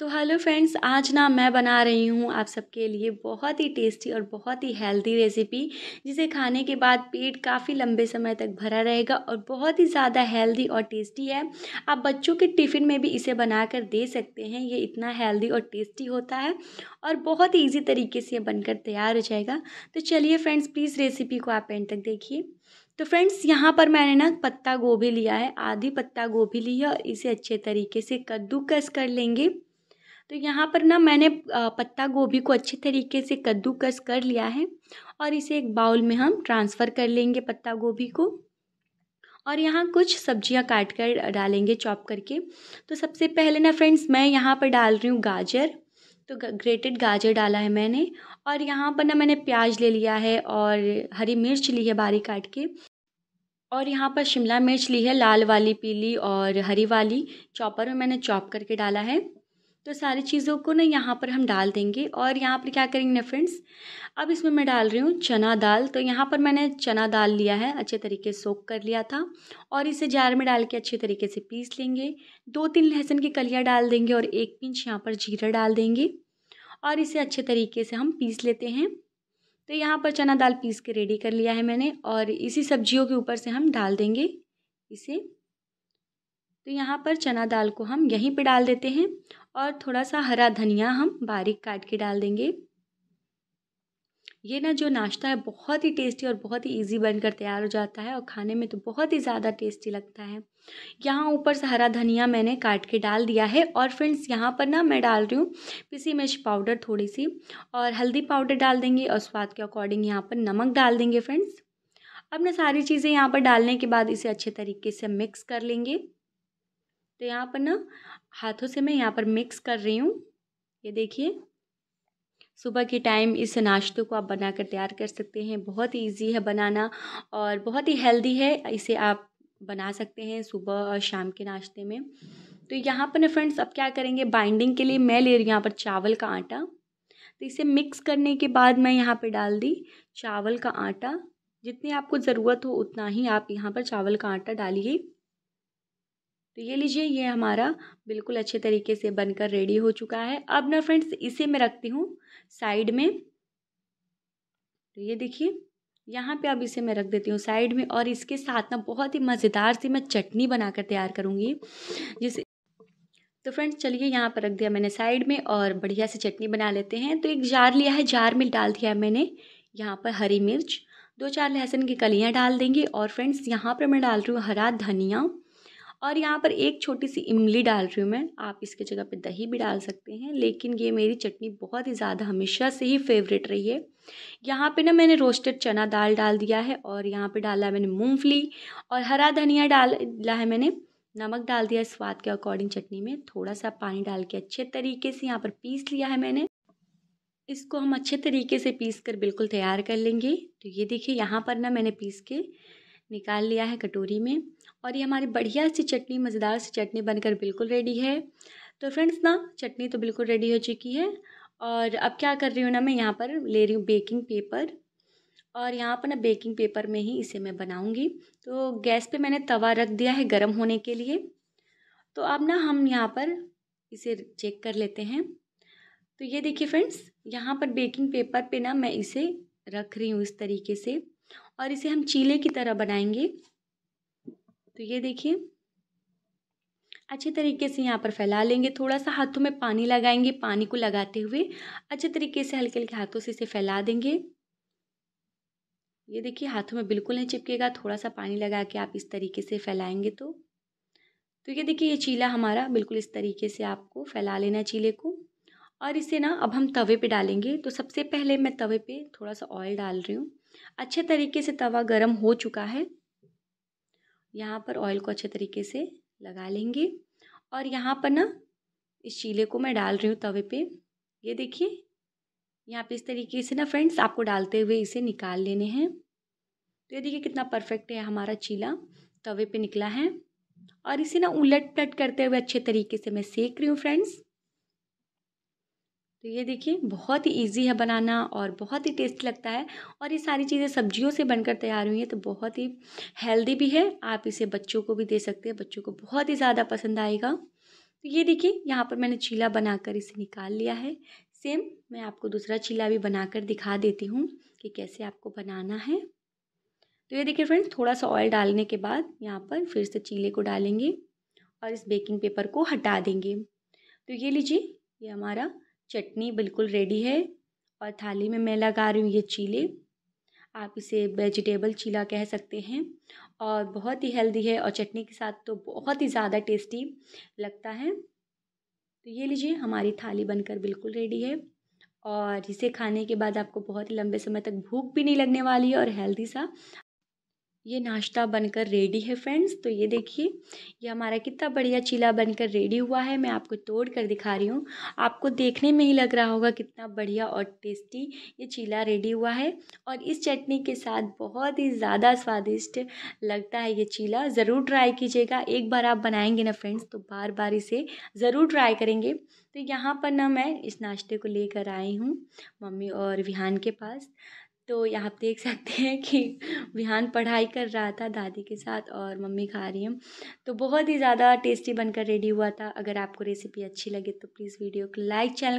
तो hello friends आज ना मैं बना रही हूँ आप सबके लिए बहुत ही टेस्टी और बहुत ही हेल्दी रेसिपी जिसे खाने के बाद पेट काफ़ी लंबे समय तक भरा रहेगा और बहुत ही ज़्यादा हेल्दी और टेस्टी है आप बच्चों के टिफ़िन में भी इसे बना कर दे सकते हैं ये इतना हेल्दी और टेस्टी होता है और बहुत ही ईजी तरीके से ये बनकर तैयार हो जाएगा तो चलिए फ्रेंड्स प्लीज़ रेसिपी को आप एंड तक देखिए तो फ्रेंड्स यहाँ पर मैंने ना पत्ता गोभी लिया है आधी पत्ता गोभी ली है और इसे अच्छे तरीके से कद्दूकस कर लेंगे तो यहाँ पर ना मैंने पत्ता गोभी को अच्छे तरीके से कद्दूकस कर लिया है और इसे एक बाउल में हम ट्रांसफ़र कर लेंगे पत्ता गोभी को और यहाँ कुछ सब्जियाँ काट कर डालेंगे चॉप करके तो सबसे पहले ना फ्रेंड्स मैं यहाँ पर डाल रही हूँ गाजर तो ग्रेटेड गाजर डाला है मैंने और यहाँ पर ना मैंने प्याज ले लिया है और हरी मिर्च ली है बारीक काट के और यहाँ पर शिमला मिर्च ली है लाल वाली पीली और हरी वाली चॉपर में मैंने चॉप करके डाला है तो सारी चीज़ों को ना यहाँ पर हम डाल देंगे और यहाँ पर क्या करेंगे ना फ्रेंड्स अब इसमें मैं डाल रही हूँ चना दाल तो यहाँ पर मैंने चना दाल लिया है अच्छे तरीके से सोख कर लिया था और इसे जार में डाल के अच्छे तरीके से पीस लेंगे दो तीन लहसुन की कलियाँ डाल देंगे और एक पिंच यहाँ पर जीरा डाल देंगे और इसे अच्छे तरीके से हम पीस लेते हैं तो यहाँ पर चना दाल पीस के रेडी कर लिया है मैंने और इसी सब्जियों के ऊपर से हम डाल देंगे इसे तो यहाँ पर चना दाल को हम यहीं पे डाल देते हैं और थोड़ा सा हरा धनिया हम बारीक काट के डाल देंगे ये ना जो नाश्ता है बहुत ही टेस्टी और बहुत ही इजी बनकर तैयार हो जाता है और खाने में तो बहुत ही ज़्यादा टेस्टी लगता है यहाँ ऊपर से हरा धनिया मैंने काट के डाल दिया है और फ्रेंड्स यहाँ पर ना मैं डाल रही हूँ पिसी मिर्च पाउडर थोड़ी सी और हल्दी पाउडर डाल देंगे और स्वाद के अकॉर्डिंग यहाँ पर नमक डाल देंगे फ्रेंड्स अब ना सारी चीज़ें यहाँ पर डालने के बाद इसे अच्छे तरीके से मिक्स कर लेंगे तो यहाँ पर ना हाथों से मैं यहाँ पर मिक्स कर रही हूँ ये देखिए सुबह के टाइम इस नाश्ते को आप बना कर तैयार कर सकते हैं बहुत ही ईजी है बनाना और बहुत ही हेल्दी है इसे आप बना सकते हैं सुबह और शाम के नाश्ते में तो यहाँ पर ना फ्रेंड्स अब क्या करेंगे बाइंडिंग के लिए मैं ले रही हूँ यहाँ पर चावल का आटा तो इसे मिक्स करने के बाद मैं यहाँ पर डाल दी चावल का आटा जितनी आपको ज़रूरत हो उतना ही आप यहाँ पर चावल का आटा डालिए तो ये लीजिए ये हमारा बिल्कुल अच्छे तरीके से बनकर रेडी हो चुका है अब ना फ्रेंड्स इसे मैं रखती हूँ साइड में तो ये देखिए यहाँ पे अब इसे मैं रख देती हूँ साइड में और इसके साथ ना बहुत ही मज़ेदार सी मैं चटनी बनाकर तैयार करूँगी जिस तो फ्रेंड्स चलिए यहाँ पर रख दिया मैंने साइड में और बढ़िया से चटनी बना लेते हैं तो एक जार लिया है जार में डाल दिया है मैंने यहाँ पर हरी मिर्च दो चार लहसुन की कलियाँ डाल देंगे और फ्रेंड्स यहाँ पर मैं डाल रही हूँ हरा धनिया और यहाँ पर एक छोटी सी इमली डाल रही हूँ मैं आप इसके जगह पे दही भी डाल सकते हैं लेकिन ये मेरी चटनी बहुत ही ज़्यादा हमेशा से ही फेवरेट रही है यहाँ पे ना मैंने रोस्टेड चना दाल डाल दिया है और यहाँ पे डाला है मैंने मूंगफली और हरा धनिया डाला है मैंने नमक डाल दिया है स्वाद के अकॉर्डिंग चटनी में थोड़ा सा पानी डाल के अच्छे तरीके से यहाँ पर पीस लिया है मैंने इसको हम अच्छे तरीके से पीस कर बिल्कुल तैयार कर लेंगे तो ये देखिए यहाँ पर ना मैंने पीस के निकाल लिया है कटोरी में और ये हमारी बढ़िया सी चटनी मज़ेदार सी चटनी बनकर बिल्कुल रेडी है तो फ्रेंड्स ना चटनी तो बिल्कुल रेडी हो चुकी है और अब क्या कर रही हूँ ना मैं यहाँ पर ले रही हूँ बेकिंग पेपर और यहाँ पर ना बेकिंग पेपर में ही इसे मैं बनाऊँगी तो गैस पे मैंने तवा रख दिया है गर्म होने के लिए तो अब ना हम यहाँ पर इसे चेक कर लेते हैं तो ये देखिए फ्रेंड्स यहाँ पर बेकिंग पेपर पे ना मैं इसे रख रही हूँ इस तरीके से और इसे हम चीले की तरह बनाएंगे तो ये देखिए अच्छे तरीके से यहाँ पर फैला लेंगे थोड़ा सा हाथों में पानी लगाएंगे पानी को लगाते हुए अच्छे तरीके से हल्के हल्के हाथों से इसे फैला देंगे ये देखिए हाथों में बिल्कुल नहीं चिपकेगा थोड़ा सा पानी लगा के आप इस तरीके से फैलाएंगे तो तो ये देखिए ये चीला हमारा बिल्कुल इस तरीके से आपको फैला लेना चीले को और इसे ना अब हम तवे पे डालेंगे तो सबसे पहले मैं तवे पे थोड़ा सा ऑयल डाल रही हूँ अच्छे तरीके से तवा गरम हो चुका है यहाँ पर ऑयल को अच्छे तरीके से लगा लेंगे और यहाँ पर ना इस चीले को मैं डाल रही हूँ तवे पे ये देखिए यहाँ पे इस तरीके से ना फ्रेंड्स आपको डालते हुए इसे निकाल लेने हैं तो ये देखिए कितना परफेक्ट है हमारा चीला तवे पे निकला है और इसे ना उलट पलट करते हुए अच्छे तरीके से मैं सेक रही हूँ फ्रेंड्स तो ये देखिए बहुत ही ईजी है बनाना और बहुत ही टेस्ट लगता है और ये सारी चीज़ें सब्जियों से बनकर तैयार हुई हैं तो बहुत ही हेल्दी भी है आप इसे बच्चों को भी दे सकते हैं बच्चों को बहुत ही ज़्यादा पसंद आएगा तो ये देखिए यहाँ पर मैंने चीला बनाकर इसे निकाल लिया है सेम मैं आपको दूसरा चीला भी बनाकर दिखा देती हूँ कि कैसे आपको बनाना है तो ये देखिए फ्रेंड्स थोड़ा सा ऑयल डालने के बाद यहाँ पर फिर से चीले को डालेंगे और इस बेकिंग पेपर को हटा देंगे तो ये लीजिए ये हमारा चटनी बिल्कुल रेडी है और थाली में मैं लगा रही हूँ ये चीले आप इसे वेजिटेबल चीला कह सकते हैं और बहुत ही हेल्दी है और चटनी के साथ तो बहुत ही ज़्यादा टेस्टी लगता है तो ये लीजिए हमारी थाली बनकर बिल्कुल रेडी है और इसे खाने के बाद आपको बहुत ही लंबे समय तक भूख भी नहीं लगने वाली है और हेल्दी सा ये नाश्ता बनकर रेडी है फ्रेंड्स तो ये देखिए ये हमारा कितना बढ़िया चीला बनकर रेडी हुआ है मैं आपको तोड़ कर दिखा रही हूँ आपको देखने में ही लग रहा होगा कितना बढ़िया और टेस्टी ये चीला रेडी हुआ है और इस चटनी के साथ बहुत ही ज़्यादा स्वादिष्ट लगता है ये चीला ज़रूर ट्राई कीजिएगा एक बार आप बनाएंगे ना फ्रेंड्स तो बार बार इसे ज़रूर ट्राई करेंगे तो यहाँ पर ना मैं इस नाश्ते को लेकर आई हूँ मम्मी और विहान के पास तो आप देख सकते हैं कि विहान पढ़ाई कर रहा था दादी के साथ और मम्मी खा रही हैं तो बहुत ही ज़्यादा टेस्टी बनकर रेडी हुआ था अगर आपको रेसिपी अच्छी लगे तो प्लीज़ वीडियो को लाइक चैनल